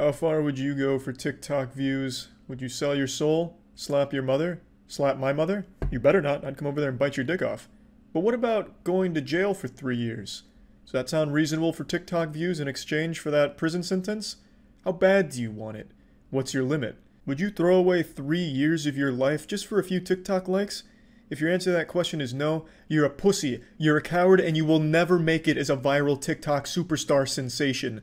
How far would you go for TikTok views? Would you sell your soul? Slap your mother? Slap my mother? You better not. I'd come over there and bite your dick off. But what about going to jail for three years? Does that sound reasonable for TikTok views in exchange for that prison sentence? How bad do you want it? What's your limit? Would you throw away three years of your life just for a few TikTok likes? If your answer to that question is no, you're a pussy, you're a coward, and you will never make it as a viral TikTok superstar sensation.